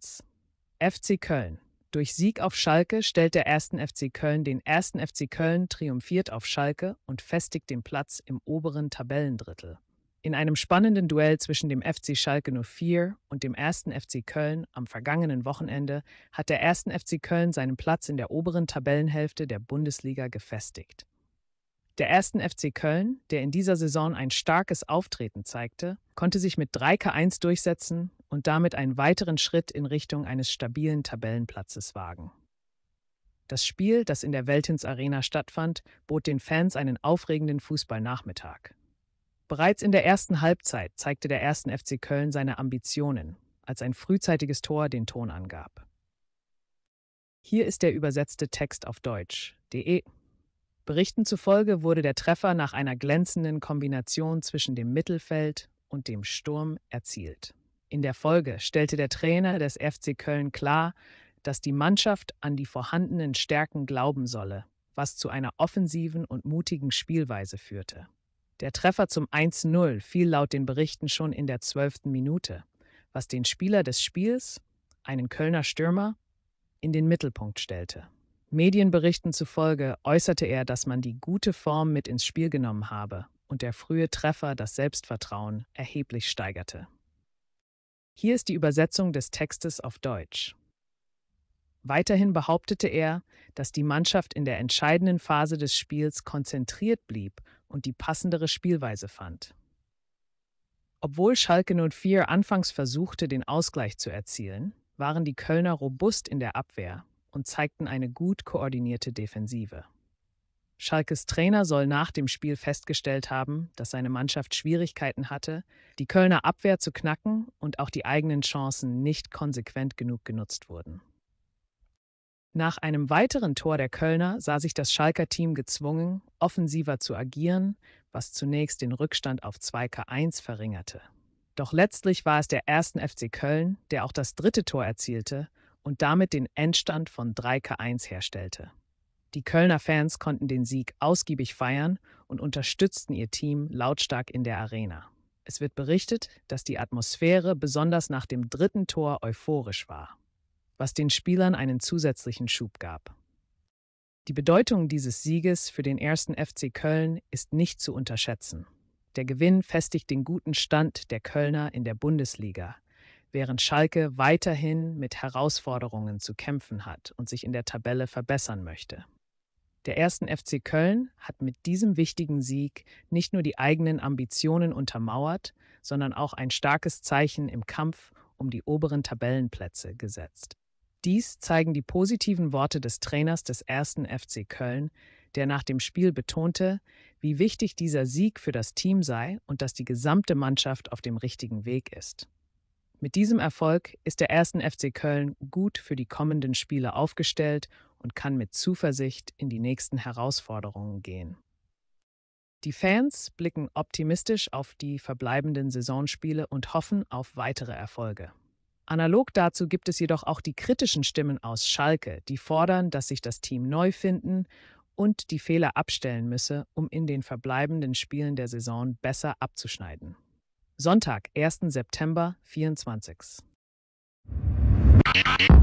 Konferenz. FC Köln. Durch Sieg auf Schalke stellt der 1. FC Köln den 1. FC Köln triumphiert auf Schalke und festigt den Platz im oberen Tabellendrittel. In einem spannenden Duell zwischen dem FC Schalke 04 und dem 1. FC Köln am vergangenen Wochenende hat der 1. FC Köln seinen Platz in der oberen Tabellenhälfte der Bundesliga gefestigt. Der ersten FC Köln, der in dieser Saison ein starkes Auftreten zeigte, konnte sich mit 3K1 durchsetzen und damit einen weiteren Schritt in Richtung eines stabilen Tabellenplatzes wagen. Das Spiel, das in der Weltins Arena stattfand, bot den Fans einen aufregenden Fußballnachmittag. Bereits in der ersten Halbzeit zeigte der 1. FC Köln seine Ambitionen, als ein frühzeitiges Tor den Ton angab. Hier ist der übersetzte Text auf Deutsch. De Berichten zufolge wurde der Treffer nach einer glänzenden Kombination zwischen dem Mittelfeld und dem Sturm erzielt. In der Folge stellte der Trainer des FC Köln klar, dass die Mannschaft an die vorhandenen Stärken glauben solle, was zu einer offensiven und mutigen Spielweise führte. Der Treffer zum 1-0 fiel laut den Berichten schon in der zwölften Minute, was den Spieler des Spiels, einen Kölner Stürmer, in den Mittelpunkt stellte. Medienberichten zufolge äußerte er, dass man die gute Form mit ins Spiel genommen habe und der frühe Treffer das Selbstvertrauen erheblich steigerte. Hier ist die Übersetzung des Textes auf Deutsch. Weiterhin behauptete er, dass die Mannschaft in der entscheidenden Phase des Spiels konzentriert blieb und die passendere Spielweise fand. Obwohl Schalke 04 anfangs versuchte, den Ausgleich zu erzielen, waren die Kölner robust in der Abwehr und zeigten eine gut koordinierte Defensive. Schalkes Trainer soll nach dem Spiel festgestellt haben, dass seine Mannschaft Schwierigkeiten hatte, die Kölner Abwehr zu knacken und auch die eigenen Chancen nicht konsequent genug genutzt wurden. Nach einem weiteren Tor der Kölner sah sich das Schalker Team gezwungen, offensiver zu agieren, was zunächst den Rückstand auf 2K1 verringerte. Doch letztlich war es der ersten FC Köln, der auch das dritte Tor erzielte und damit den Endstand von 3K1 herstellte. Die Kölner Fans konnten den Sieg ausgiebig feiern und unterstützten ihr Team lautstark in der Arena. Es wird berichtet, dass die Atmosphäre besonders nach dem dritten Tor euphorisch war, was den Spielern einen zusätzlichen Schub gab. Die Bedeutung dieses Sieges für den ersten FC Köln ist nicht zu unterschätzen. Der Gewinn festigt den guten Stand der Kölner in der Bundesliga während Schalke weiterhin mit Herausforderungen zu kämpfen hat und sich in der Tabelle verbessern möchte. Der ersten FC Köln hat mit diesem wichtigen Sieg nicht nur die eigenen Ambitionen untermauert, sondern auch ein starkes Zeichen im Kampf um die oberen Tabellenplätze gesetzt. Dies zeigen die positiven Worte des Trainers des ersten FC Köln, der nach dem Spiel betonte, wie wichtig dieser Sieg für das Team sei und dass die gesamte Mannschaft auf dem richtigen Weg ist. Mit diesem Erfolg ist der 1. FC Köln gut für die kommenden Spiele aufgestellt und kann mit Zuversicht in die nächsten Herausforderungen gehen. Die Fans blicken optimistisch auf die verbleibenden Saisonspiele und hoffen auf weitere Erfolge. Analog dazu gibt es jedoch auch die kritischen Stimmen aus Schalke, die fordern, dass sich das Team neu finden und die Fehler abstellen müsse, um in den verbleibenden Spielen der Saison besser abzuschneiden. Sonntag, 1. September 24.